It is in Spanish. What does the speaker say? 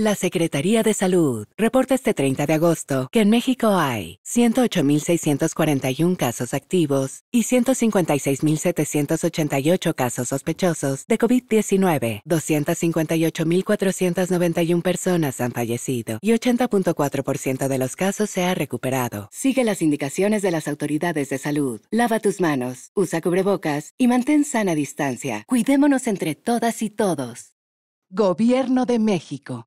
La Secretaría de Salud reporta este 30 de agosto que en México hay 108.641 casos activos y 156.788 casos sospechosos de COVID-19. 258.491 personas han fallecido y 80.4% de los casos se ha recuperado. Sigue las indicaciones de las autoridades de salud. Lava tus manos, usa cubrebocas y mantén sana distancia. Cuidémonos entre todas y todos. Gobierno de México.